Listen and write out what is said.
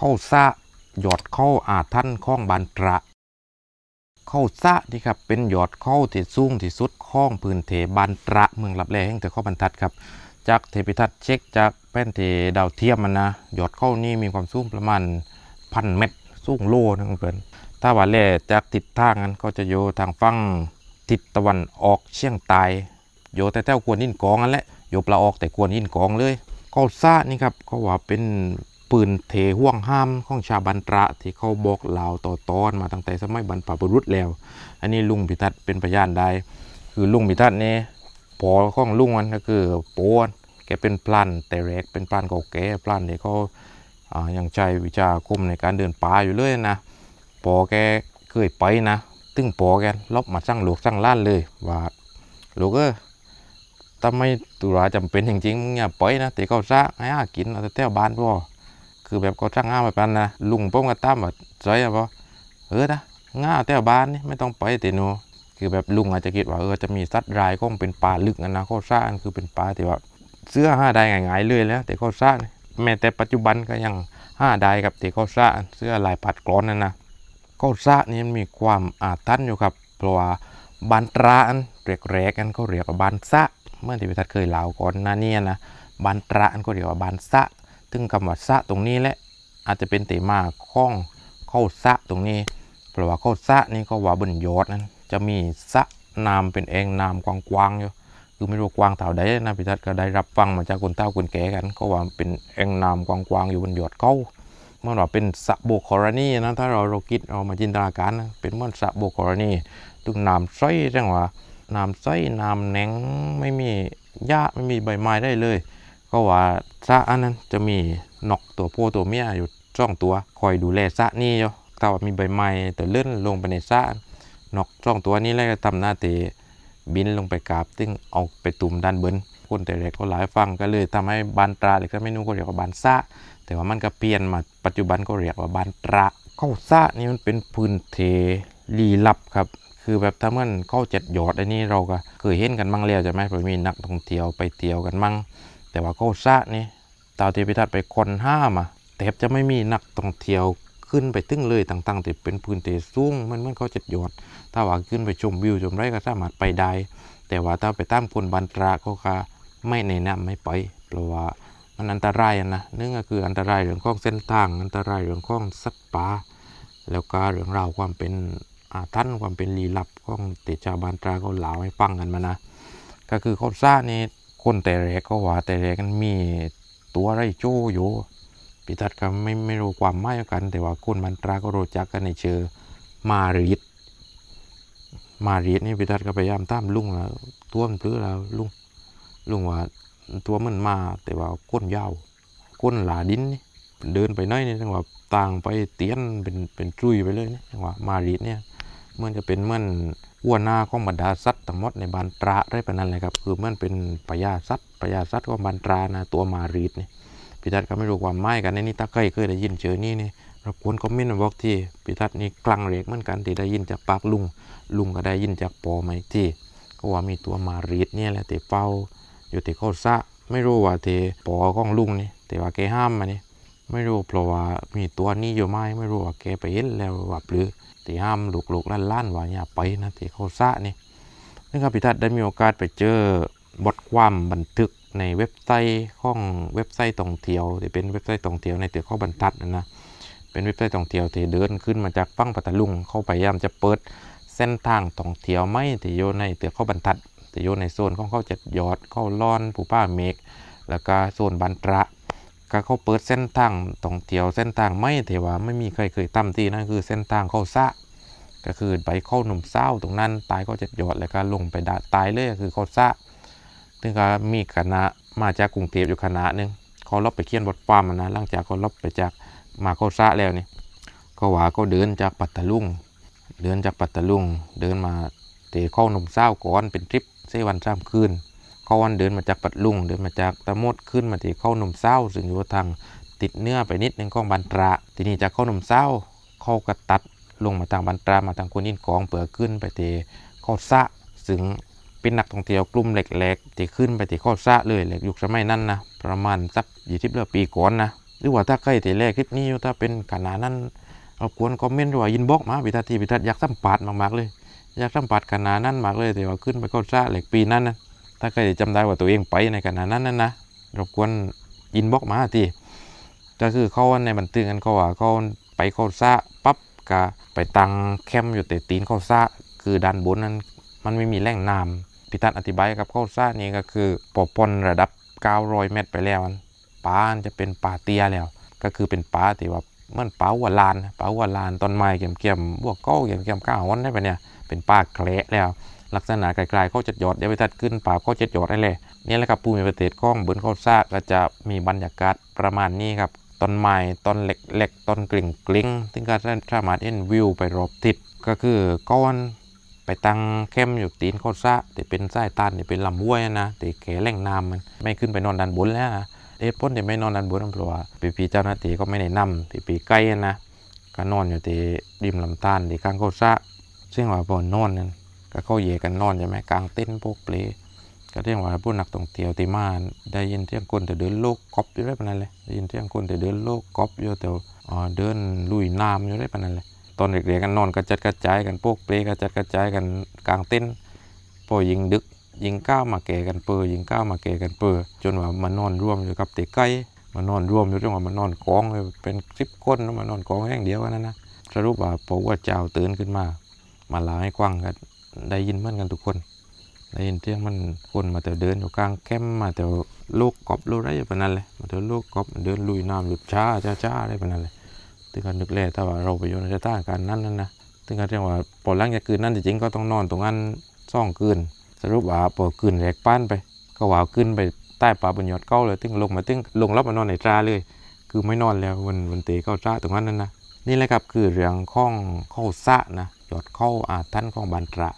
ข้าซะหยอดเข้าอาท่านข้องบันตระเข้าซะนี่ครับเป็นหยอดเข้าที่สูงที่สุดข้องพื้นเถบันตระเมืองลับแลแห่งเถอข้อบรรทัดครับจากเทพิทัศน์เช็คจากแป้นเทดาวเทียมมันนะหยอดเข้านี่มีความสูงประมาณพันเมตรสูงโลนงเกินถ้าว่าแล่จากติดทางนั้นก็จะโยทางฝั่งทิศตะวันออกเชียงตตยโยแต่แถวควนหินกองนั่นแหละโยปลาออกแต่ควนหินกองเลยข้าซะานี่ครับก็ว่าเป็นปืนเทห่วงห้ามของชาบันตระที่เขาบอกเล่าต่อตอนมาตั้งแต่สมัยบรรพบุรุษแล้ว อันนี้ลุงพิทัศน์เป็นพยานได้ คือลุงพิทัศน์นี่พอของลุงมันก็คือโป้นแกเป็นพลันแต่แรกเป็นพลันเก่าแก่พลันเนี่ยเขาอย่างใจวิชาคมในการเดินป่าอยู่เลยนะพอแกเคยไปนะตึงปอแกลบมาสร้างหลวกสร้างล้านเลยว่าหลวกเออถ้าไม่ตุลาจำเป็นจริงๆมึงอย่าปนะแต่เขาซะไอ้อากินเอาแต่่ยวบ้านพ่อคือแบบก็ช่างง่าไปปันนะลุงป้มกระตั้มแบบใจอะปะเออนะง่าแต่บ้านนี่ไม่ต้องไปติโนคือแบบลุงอาจจะคิดว่าเออจะมีสัตว์รายก็เป็นปลาลึกนะข้อซ่านคือเป็นปลาที่ว่าเสื้อห้าได้ง่ายๆเลยแล้ว แต่ข้ซ่าแม้แต่ปัจจุบันก็ยังห้าได้กับแต่ข้ซ่าเสื้อลายผัดกรอนนั่นนะข้ซ่านี่มันมีความอาตันอยู่ครับเพราะว่าบานตราอันเรียกแรกอันก็เรียกว่าบานซะเมื่อที่พิทั์เคยเล่าก่อนหน้านี้นะบานตราอันก็เรียกว่าบานซะถึงคำว่าสะตรงนี้แหละอาจจะเป็นเตมาข้องเข้าสะตรงนี้เพราะว่าเข้าสะนี่ก็ว่าบนยอดนั้นจะมีสะนามเป็นเองนามกว้างๆอยู่คือไม่รู้กว้างเท่าใดนะพิทัดก็ได้รับฟังมาจากคนเต้าคนแก่กันก็ว่าเป็นเองนามกว้างๆอยู่บนยอดเขาเมื่อว่าเป็นสะโบกรณีนะถ้าเราเราคิดเอามาจินตนาการนะเป็นเมื่อสะโบกรณีตึงนามไส้เร่องว่านามไส้นามแหนงไม่มีหญ้าไม่มีใบไม้ได้เลยก็ว่าสะอันนั้นจะมีนกตัวผู้ตัวเมียอยู่จ้องตัวคอยดูแลสะนี่อยู่ถ้าว่ามีใบไม้ตัวเลื่อนลงไปในสะนกจ้องตัวนี้แล้วก็ทำหน้าตีบินลงไปกราบซึ่งเอาไปตุ่มด้านบนคนแต่เล็กก็หลายฟังก็เลยทำให้บานตราหรือก็ไม่นู้ก็เรียกว่าบานซะ แต่ว่ามันก็เปลี่ยนมาปัจจุบันก็เรียกว่าบานตระเข้าซะนี่มันเป็นพื้นเทลีลับครับ คือแบบถ้าเมื่อเข้าเจ็ดยอดอันนี้เราก็ เคยเห็นกันมั่งแล้วใช่ไหมเพราะมีนักท่องเที่ยวไปเที่ยวกันมั่งแต่ว่าเขาซะนี่ตาวเทพิทัศน์ไปคนห้ามาแทบจะไม่มีนักท่องเที่ยวขึ้นไปตึ้งเลยต่างๆแต่เป็นพื้นที่สูงมันมันเขาจะหยดถ้าว่าขึ้นไปชมวิวชมไรก็สามารถไปได้ แต่ว่าถ้าไปตั้งคนบันตราเขาก็ไม่แนะนำไม่ไปเพราะว่ามันอันตรายนะนึ่งก็คืออันตรายเรื่องของเส้นทางอันตรายเรื่องของสัตว์ป่าแล้วก็เรื่องราวความเป็นอาท่านความเป็นลีลับของเตจาบันตราก็เล่าให้ฟังกันมานะ ก็คือเขาซ่านี่คนแต่แรกก็ว่าแต่แรกกันมีตัวไรโจอยู่พิทั์ก็ไม่ไม่รู้ความหมายกัน แต่ว่าคนมันตราก็รู้จักกันในเชื่อมาริดมาริดนี่พิทั์ก็พยายามตามลุงแล้วตัวมันพื้อแล้วลุงลุงว่าตัวมันมาแต่ว่าก้นยาวก้นหลาดินนี่เดินไปน้อยนี่จังหวะต่างไปเตี้ยนเป็นเป็นจุยไปเลยนี่จังหวะมาริดเนี่ยเมื่อจะเป็นเมื่อนอ้วนหน้าของบรรดาสัตว์หมดในบานตราได้ปนั้นเลยครับคือเมื่อนเป็นปยาสัตว์ปยาสัตว์ของบานตรานะตัวมารีดนี่พิทัศน์ก็ไม่รู้ความหมายกันในนี้ตาใกล้เคยได้ยินเจอนี่นี่รบกวนคอมเมนต์บอกที่พิทัศน์นี่กลังเรกเหมือนกันที่ได้ยินจากปากลุงลุงก็ได้ยินจากปอมามที่ก็ว่ามีตัวมารีดเนี่ยแหละแต่เฝ้าอยู่ที่เขาซะไม่รู้ว่าเทปอของลุงนี่แต่ว่าแกห้ามมานี่ไม่รู้เพราะว่ามีตัวนี้อยู่ไหมไม่รู้ว่าแกไปเห็นแล้วว่าหรือตี่ห้ามลูกหลกลั่นลั่นว่าอย่าไปนะที่เขาซะนี่นะครับพิทัศน์ได้มีโอกาสไปเจอบทความบันทึกในเว็บไซต์ของเว็บไซต์ตรงเทียวจะเป็นเว็บไซต์ตรงเทียวในเตยวข้อบรรทัดนะนะเป็นเว็บไซต์ตรงเทียวที่เดินขึ้นมาจากฟั่งปัตตลุงเข้าไปยามจะเปิดเส้นทางตรงเทียวไม่ที่อยู่ในเตยวข้อบรรทัดที่อยู่ในโซนของเข้าจัดยอดเข้าล่อนผู้ป้าเมกแล้วก็โซนบรรทระก็เขาเปิดเส้นทางตรงเที่ยวเส้นทางไม่เทว่าไม่มีใครเคยตั้มที่นั่นคือเส้นทางเข้าซะ ก็คือไปเข้าหนุ่มเศร้าตรงนั้นตายก็เจ็หยอดแล้วก็ลงไปดาตายเลยคือเข้าซะ ซึ่งก็มีคณะมาจากกรุงเทพอยู่คณะนึงเขาลบไปเขียนบทความนะหลังจากเขาลบไปจากมาเข้าซะแล้วนี่ก็ว่าก็เดินจากปัตตลุงเดินจากปัตตลุง เดินมาเตะเข้าหนุ่มเศร้าก่อนเป็นทริปเซวันสามคืนก้อนเดินมาจากปัดลุงเดินมาจากตะมดขึ้นมาที่เข้าหนุ่มเศร้าซึ่งอยู่ทางติดเนื้อไปนิดนึงของบันตราทีนี้จากเข้าหนุ่มเศร้าเข้ากระตัดลงมาทางบันตรามาทางคนยินของเปื่อขึ้น ไปที่เข้าซะซึ่งเป็นนักท่องเที่ยวกลุ่มเล็กๆที่ขึ้นไปที่เข้าซะเลยเล็กยุคสมัยนั้นนะประมาณสักยี่สิบเลือปีก่อนนะ หรือว่าถ้าใกล้ที่แรกคลิปนี้ถ้าเป็นขนาดนั้นเราควรคอมเมนต์ด้ว่ายินบอกมาพิทัศน์ที่พิทัศน์อยากสัมปัดมากๆเลยอยากสัมปัดขนาดนั้นมากเลยแต่ว่าขึ้นไปเข้าซะเหล็กปีนั้นนะถ้าใครจำได้ว่าตัวเองไปในขณะนั้นนั้นนะรบกวนอินบ็อกมาทีก็คือเขาในบันทึกกันเขาว่าเขาไปเขาซะปั๊บก็ไปตังงแคมอยู่แต่ตีนเขาซะ คือด้านบนนั้นมันไม่มีแหล่งน้ำพิทัศน์อธิบายกับเขาซะนี่ก็คือปอปนระดับ900เมตรไปแล้วมันป่าจะเป็นป่าเตี้ยแล้ว ก็คือเป็นป่าที่ว่าเหมือนป่าวัวลานป่าวัวลานต้นไม้เกี่ยมเกี่ยมบวกก้าเกี่ยมเกี่ยมก้าวอนได้ไปเนี่ยเป็นป่าแคละแล้วลักษณะไกลๆเขาจะหยอดยาไปทัดขึ้นป่าเขาจะหยอดได้เลยนี่แหละครับภูมิประเทศ้องบนขาซาก็จะมีบรรยากาศประมาณนี้ครับต้นไม้ต้นเหล็กๆต้นกลิ่งกลิ่งซึ่งก็สามารถเอ็นวิวไปรอบทิศก็คือก้อนไปตั้งเข้มอยู่ตีนโคตรซะแต่เป็นไส้ตันเนี่เป็นลำห้วยนะ แต่แขแหล่งน้ำมันไม่ขึ้นไปนอนดันบนแล้วนะเอ็พ้นแต่ไม่นอนดันบนเพราะว่าปีปีเจ้าหน้าที่ก็ไม่ได้นำแต่ปีใกล้นะก็นอนอยู่ที่ดิมลำต้านที่ข้างโคตรซะซึ่งว่าบนนอนนั้นก็เข้าเยกันนอนใช่ไหมกลางเต้นพวกเปลก็เรียกว่าผู้นักท่องเที่ยวที่มา ได้ยินเสียงคนแต่เดินโลกกอบอยู่ได้ปานนั้นเลยได้ยินเสียงคนแต่เดินโลกกอบอยู่แต่เดินลุยน้ำอยู่ได้ปานนั้นเลยตอนเด็กๆกันนอนกระจัดกระจายกันพวกเปลกระจัดกระจายกันกลางเต้นปอยิงดึกยิงก้าวมาแก่กันเปือยิงก้าวมาแก่กันเปือจนว่ามานอนร่วมอยู่กับเตะไก่มานอนร่วมอยู่่องว่ามานอนกองเลยเป็นคลิปก้นมานอนกองแห่งเดียวกันนะนะสรุปว่าพอว่าเจ้าตื่นขึ้นมา มาลาให้กว้างกันได้ยินมันกันทุกคน ได้ยินเสียงมันคนมาแต่เดินอยู่กลางแคมป์มาแต่ลูกกอบลูกไรแบบนั้นเลยมาแต่ลูกกอบเดินลุยน้ำหลุดช้าช้าช้าอะไรแบบนั้นเลยถึงการนึกแล่ถ้าว่าเราไปอยู่ในตถาการนั้นนั่นนะถึงการเรียกว่าปอดล่างจะคืนนั่นจริงๆก็ต้องนอน ตรงนั้นซ่องคืนสรุปว่าปอดคืนแหลกป้านไป ก็ว่าขืนไปใต้ป่าบนยอดเก้าเลยตึ้งลงมาตึ้งลงรับมานอนในตราเลย คือไม่นอนแล้ววันวันเตะเข้าตราตรงนั้นนั่นนะนี่แหละครับคือเรื่องข้องเข้าซะนะยอดเข้าอาท่านของบันตระ